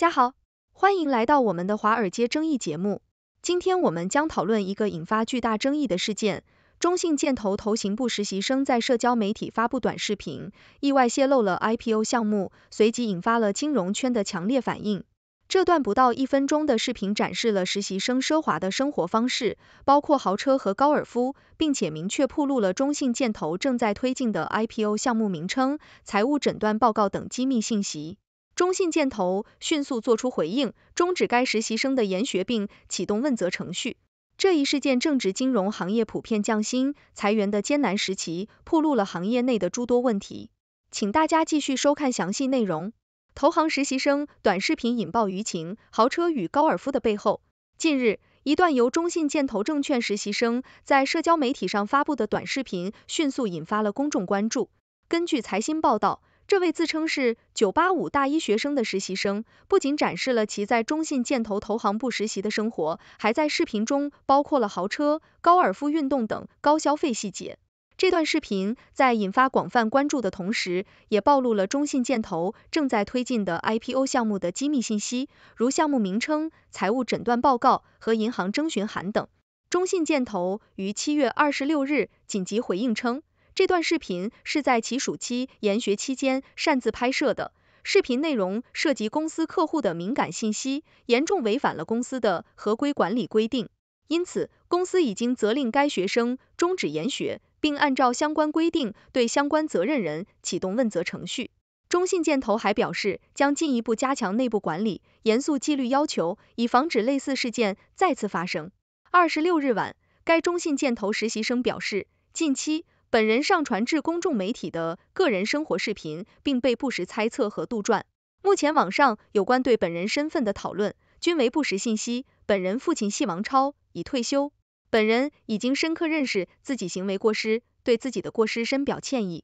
大家好，欢迎来到我们的华尔街争议节目。今天我们将讨论一个引发巨大争议的事件：中信建投投行部实习生在社交媒体发布短视频，意外泄露了 IPO 项目，随即引发了金融圈的强烈反应。这段不到一分钟的视频展示了实习生奢华的生活方式，包括豪车和高尔夫，并且明确披露了中信建投正在推进的 IPO 项目名称、财务诊断报告等机密信息。中信建投迅速作出回应，终止该实习生的研学，并启动问责程序。这一事件正值金融行业普遍降薪、裁员的艰难时期，暴露了行业内的诸多问题。请大家继续收看详细内容。投行实习生短视频引爆舆情，豪车与高尔夫的背后。近日，一段由中信建投证券实习生在社交媒体上发布的短视频，迅速引发了公众关注。根据财新报道。这位自称是九八五大一学生的实习生，不仅展示了其在中信建投投行部实习的生活，还在视频中包括了豪车、高尔夫运动等高消费细节。这段视频在引发广泛关注的同时，也暴露了中信建投正在推进的 IPO 项目的机密信息，如项目名称、财务诊断报告和银行征询函等。中信建投于七月二十六日紧急回应称。这段视频是在其暑期研学期间擅自拍摄的，视频内容涉及公司客户的敏感信息，严重违反了公司的合规管理规定。因此，公司已经责令该学生终止研学，并按照相关规定对相关责任人启动问责程序。中信建投还表示将进一步加强内部管理，严肃纪律要求，以防止类似事件再次发生。二十六日晚，该中信建投实习生表示，近期。本人上传至公众媒体的个人生活视频，并被不实猜测和杜撰。目前网上有关对本人身份的讨论均为不实信息。本人父亲系王超，已退休。本人已经深刻认识自己行为过失，对自己的过失深表歉意。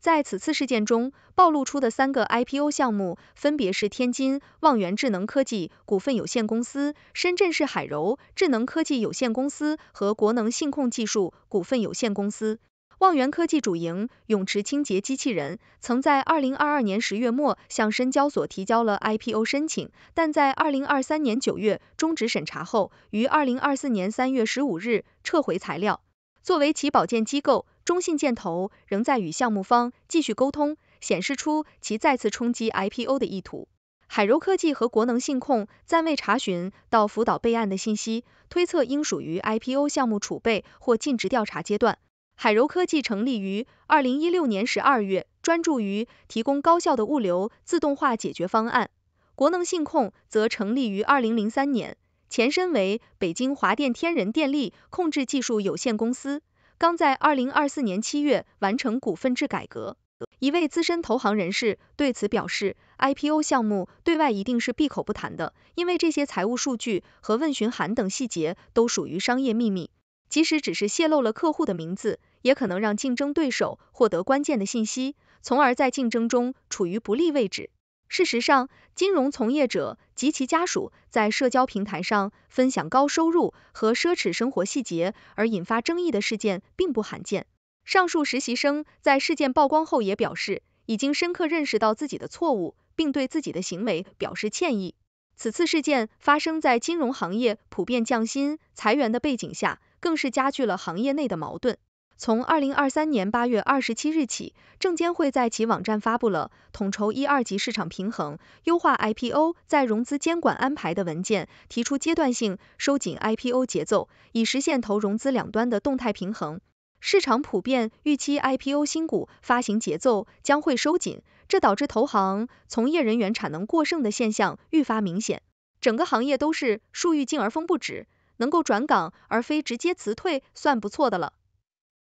在此次事件中暴露出的三个 IPO 项目分别是天津望元智能科技股份有限公司、深圳市海柔智能科技有限公司和国能信控技术股份有限公司。望源科技主营泳池清洁机器人，曾在二零二二年十月末向深交所提交了 IPO 申请，但在二零二三年九月终止审查后，于二零二四年三月十五日撤回材料。作为其保荐机构，中信建投仍在与项目方继续沟通，显示出其再次冲击 IPO 的意图。海柔科技和国能信控暂未查询到辅导备案的信息，推测应属于 IPO 项目储备或尽职调查阶段。海柔科技成立于二零一六年十二月，专注于提供高效的物流自动化解决方案。国能信控则成立于二零零三年，前身为北京华电天人电力控制技术有限公司，刚在二零二四年七月完成股份制改革。一位资深投行人士对此表示，IPO 项目对外一定是闭口不谈的，因为这些财务数据和问询函等细节都属于商业秘密，即使只是泄露了客户的名字。也可能让竞争对手获得关键的信息，从而在竞争中处于不利位置。事实上，金融从业者及其家属在社交平台上分享高收入和奢侈生活细节而引发争议的事件并不罕见。上述实习生在事件曝光后也表示，已经深刻认识到自己的错误，并对自己的行为表示歉意。此次事件发生在金融行业普遍降薪裁员的背景下，更是加剧了行业内的矛盾。从二零二三年八月二十七日起，证监会在其网站发布了《统筹一二级市场平衡，优化 IPO 再融资监管安排》的文件，提出阶段性收紧 IPO 节奏，以实现投融资两端的动态平衡。市场普遍预期 IPO 新股发行节奏将会收紧，这导致投行从业人员产能过剩的现象愈发明显。整个行业都是树欲静而风不止，能够转岗而非直接辞退算不错的了。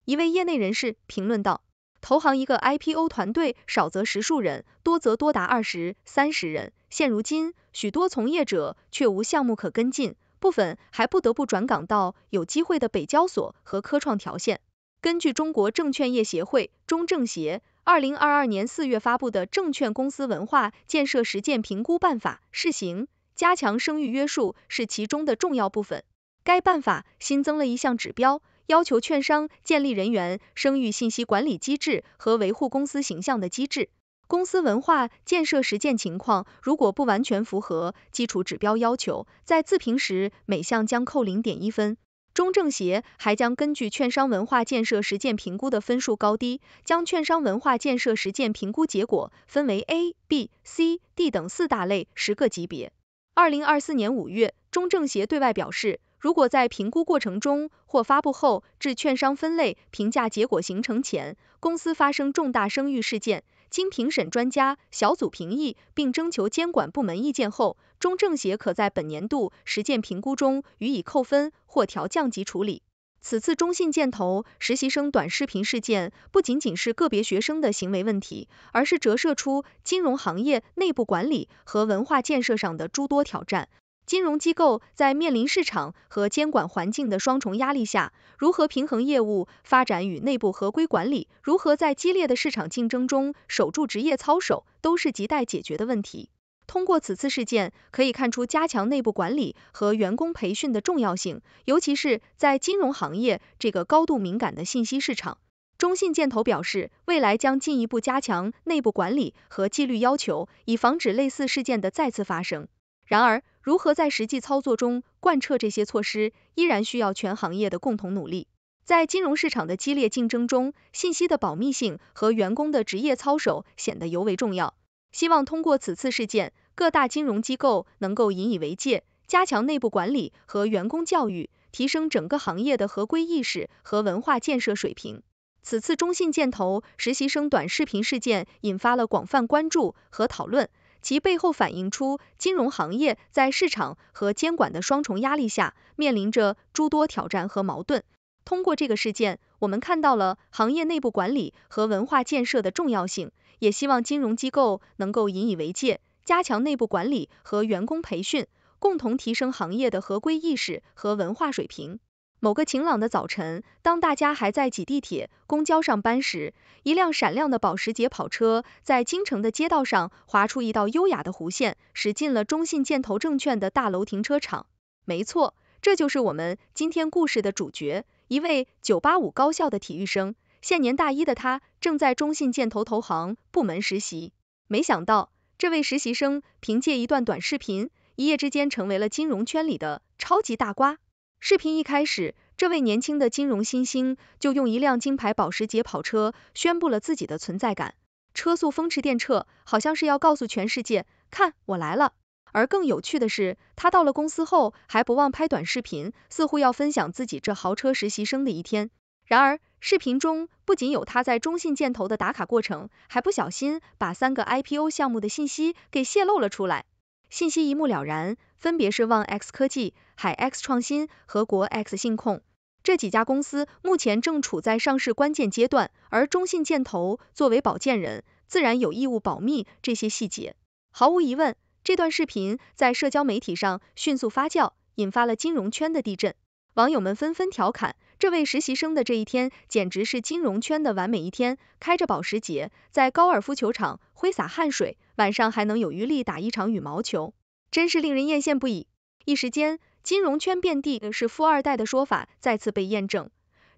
一位业内人士评论道：“投行一个 IPO 团队，少则十数人，多则多达二十三十人。现如今，许多从业者却无项目可跟进，部分还不得不转岗到有机会的北交所和科创条线。”根据中国证券业协会（中证协）二零二二年四月发布的《证券公司文化建设实践评估办法（试行）》，加强生育约束是其中的重要部分。该办法新增了一项指标。要求券商建立人员、声誉信息管理机制和维护公司形象的机制。公司文化建设实践情况如果不完全符合基础指标要求，在自评时每项将扣零点一分。中政协还将根据券商文化建设实践评估的分数高低，将券商文化建设实践评估结果分为 A、B、C、D 等四大类、十个级别。二零二四年五月，中政协对外表示。如果在评估过程中或发布后至券商分类评价结果形成前，公司发生重大声誉事件，经评审专家小组评议并征求监管部门意见后，中证协可在本年度实践评估中予以扣分或调降级处理。此次中信建投实习生短视频事件，不仅仅是个别学生的行为问题，而是折射出金融行业内部管理和文化建设上的诸多挑战。金融机构在面临市场和监管环境的双重压力下，如何平衡业务发展与内部合规管理，如何在激烈的市场竞争中守住职业操守，都是亟待解决的问题。通过此次事件可以看出，加强内部管理和员工培训的重要性，尤其是在金融行业这个高度敏感的信息市场。中信建投表示，未来将进一步加强内部管理和纪律要求，以防止类似事件的再次发生。然而，如何在实际操作中贯彻这些措施，依然需要全行业的共同努力。在金融市场的激烈竞争中，信息的保密性和员工的职业操守显得尤为重要。希望通过此次事件，各大金融机构能够引以为戒，加强内部管理和员工教育，提升整个行业的合规意识和文化建设水平。此次中信建投实习生短视频事件引发了广泛关注和讨论。其背后反映出金融行业在市场和监管的双重压力下，面临着诸多挑战和矛盾。通过这个事件，我们看到了行业内部管理和文化建设的重要性，也希望金融机构能够引以为戒，加强内部管理和员工培训，共同提升行业的合规意识和文化水平。某个晴朗的早晨，当大家还在挤地铁、公交上班时，一辆闪亮的保时捷跑车在京城的街道上划出一道优雅的弧线，驶进了中信建投证券的大楼停车场。没错，这就是我们今天故事的主角，一位985高校的体育生。现年大一的他，正在中信建投投行部门实习。没想到，这位实习生凭借一段短视频，一夜之间成为了金融圈里的超级大瓜。视频一开始，这位年轻的金融新星就用一辆金牌保时捷跑车宣布了自己的存在感，车速风驰电掣，好像是要告诉全世界，看我来了。而更有趣的是，他到了公司后还不忘拍短视频，似乎要分享自己这豪车实习生的一天。然而，视频中不仅有他在中信建投的打卡过程，还不小心把三个 IPO 项目的信息给泄露了出来，信息一目了然。分别是旺 X 科技、海 X 创新和国 X 信控，这几家公司目前正处在上市关键阶段，而中信建投作为保荐人，自然有义务保密这些细节。毫无疑问，这段视频在社交媒体上迅速发酵，引发了金融圈的地震。网友们纷纷调侃，这位实习生的这一天简直是金融圈的完美一天，开着保时捷，在高尔夫球场挥洒汗水，晚上还能有余力打一场羽毛球。真是令人艳羡不已。一时间，金融圈遍地是富二代的说法再次被验证。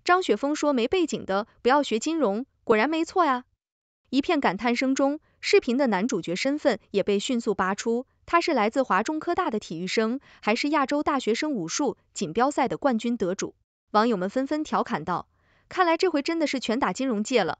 张雪峰说没背景的不要学金融，果然没错呀。一片感叹声中，视频的男主角身份也被迅速扒出，他是来自华中科大的体育生，还是亚洲大学生武术锦标赛的冠军得主。网友们纷纷调侃道：“看来这回真的是拳打金融界了。”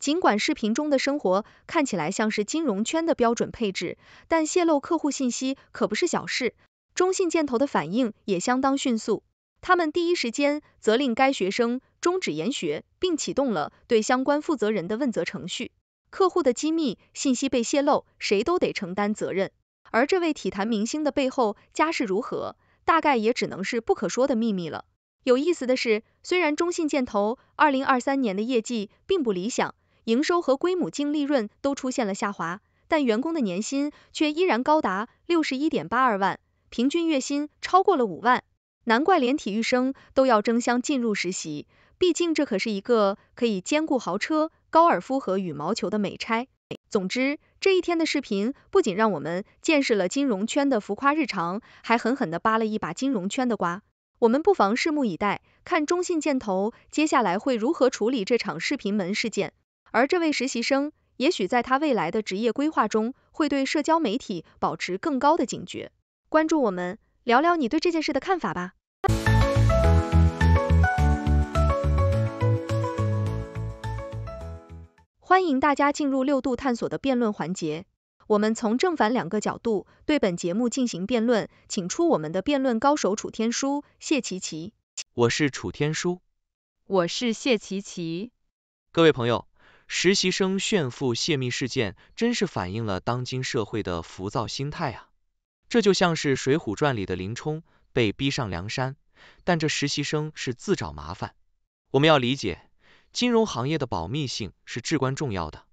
尽管视频中的生活看起来像是金融圈的标准配置，但泄露客户信息可不是小事。中信建投的反应也相当迅速，他们第一时间责令该学生终止研学，并启动了对相关负责人的问责程序。客户的机密信息被泄露，谁都得承担责任。而这位体坛明星的背后家世如何，大概也只能是不可说的秘密了。有意思的是，虽然中信建投二零二三年的业绩并不理想。营收和归母净利润都出现了下滑，但员工的年薪却依然高达六十一点八二万，平均月薪超过了五万，难怪连体育生都要争相进入实习，毕竟这可是一个可以兼顾豪车、高尔夫和羽毛球的美差。总之，这一天的视频不仅让我们见识了金融圈的浮夸日常，还狠狠地扒了一把金融圈的瓜。我们不妨拭目以待，看中信建投接下来会如何处理这场视频门事件。而这位实习生，也许在他未来的职业规划中，会对社交媒体保持更高的警觉。关注我们，聊聊你对这件事的看法吧。欢迎大家进入六度探索的辩论环节，我们从正反两个角度对本节目进行辩论，请出我们的辩论高手楚天舒、谢琪琪。我是楚天舒。我是谢琪琪。各位朋友。实习生炫富泄密事件，真是反映了当今社会的浮躁心态啊！这就像是《水浒传》里的林冲被逼上梁山，但这实习生是自找麻烦。我们要理解，金融行业的保密性是至关重要的。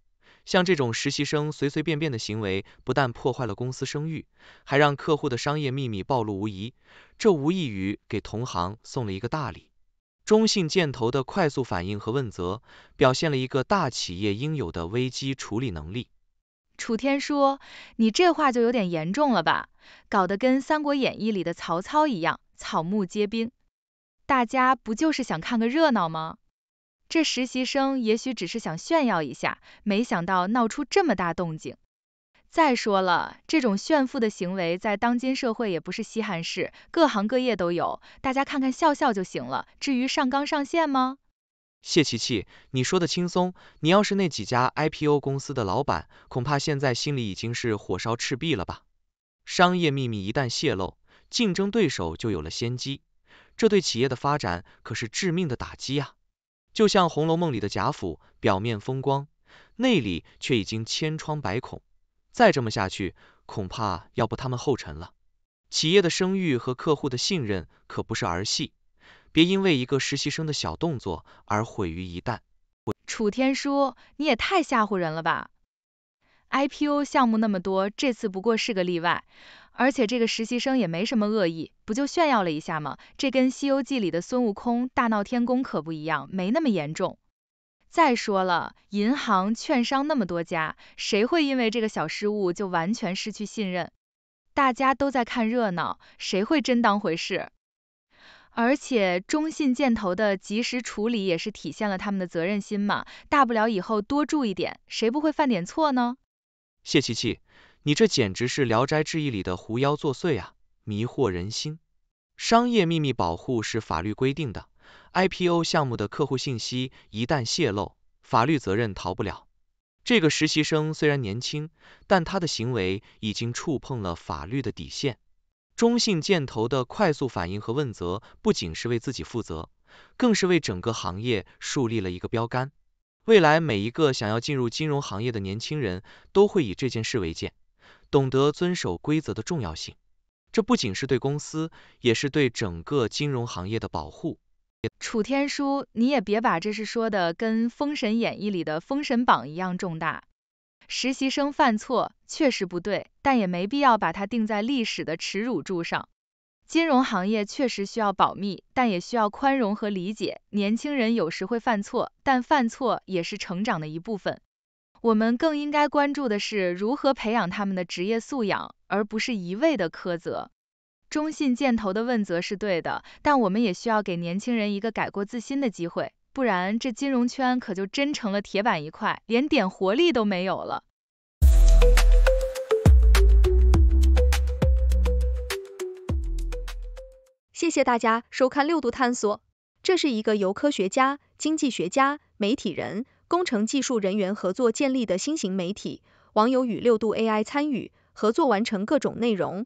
像这种实习生随随便便的行为，不但破坏了公司声誉，还让客户的商业秘密暴露无遗，这无异于给同行送了一个大礼。中信建投的快速反应和问责，表现了一个大企业应有的危机处理能力。楚天说：“你这话就有点严重了吧？搞得跟《三国演义》里的曹操一样，草木皆兵。大家不就是想看个热闹吗？这实习生也许只是想炫耀一下，没想到闹出这么大动静。”再说了，这种炫富的行为在当今社会也不是稀罕事，各行各业都有，大家看看笑笑就行了。至于上纲上线吗？谢琪琪，你说的轻松，你要是那几家 IPO 公司的老板，恐怕现在心里已经是火烧赤壁了吧？商业秘密一旦泄露，竞争对手就有了先机，这对企业的发展可是致命的打击呀。就像《红楼梦》里的贾府，表面风光，内里却已经千疮百孔。再这么下去，恐怕要步他们后尘了。企业的声誉和客户的信任可不是儿戏，别因为一个实习生的小动作而毁于一旦。楚天舒，你也太吓唬人了吧！IPO 项目那么多，这次不过是个例外。而且这个实习生也没什么恶意，不就炫耀了一下吗？这跟《西游记》里的孙悟空大闹天宫可不一样，没那么严重。再说了，银行、券商那么多家，谁会因为这个小失误就完全失去信任？大家都在看热闹，谁会真当回事？而且中信建投的及时处理也是体现了他们的责任心嘛，大不了以后多注意点，谁不会犯点错呢？谢琪琪，你这简直是《聊斋志异》里的狐妖作祟啊，迷惑人心！商业秘密保护是法律规定的。IPO 项目的客户信息一旦泄露，法律责任逃不了。这个实习生虽然年轻，但他的行为已经触碰了法律的底线。中信建投的快速反应和问责，不仅是为自己负责，更是为整个行业树立了一个标杆。未来每一个想要进入金融行业的年轻人，都会以这件事为鉴，懂得遵守规则的重要性。这不仅是对公司，也是对整个金融行业的保护。楚天舒，你也别把这事说的跟《封神演义》里的封神榜一样重大。实习生犯错确实不对，但也没必要把它定在历史的耻辱柱上。金融行业确实需要保密，但也需要宽容和理解。年轻人有时会犯错，但犯错也是成长的一部分。我们更应该关注的是如何培养他们的职业素养，而不是一味的苛责。中信建投的问责是对的，但我们也需要给年轻人一个改过自新的机会，不然这金融圈可就真成了铁板一块，连点活力都没有了。谢谢大家收看六度探索，这是一个由科学家、经济学家、媒体人、工程技术人员合作建立的新型媒体，网友与六度 AI 参与合作完成各种内容。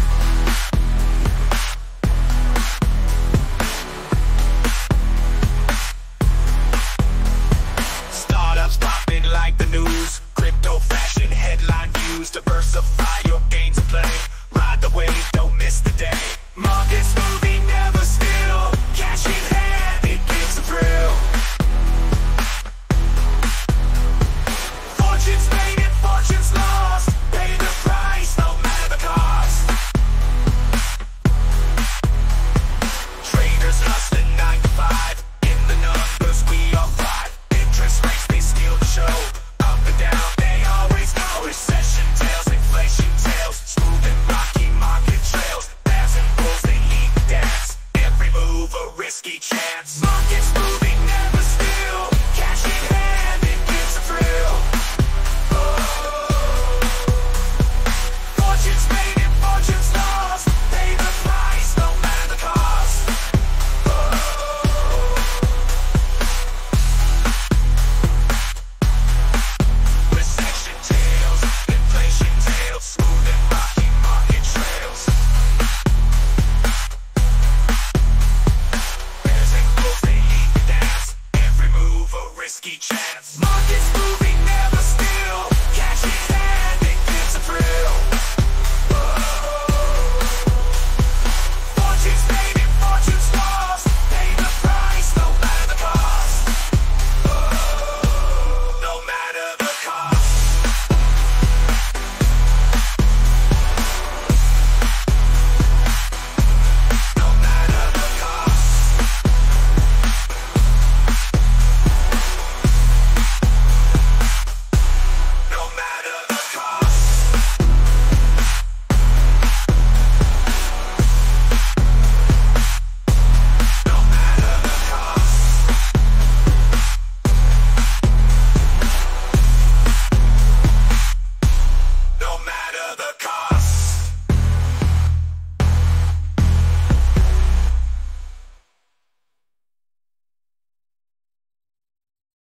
like the news. Crypto fashion headline views diversify.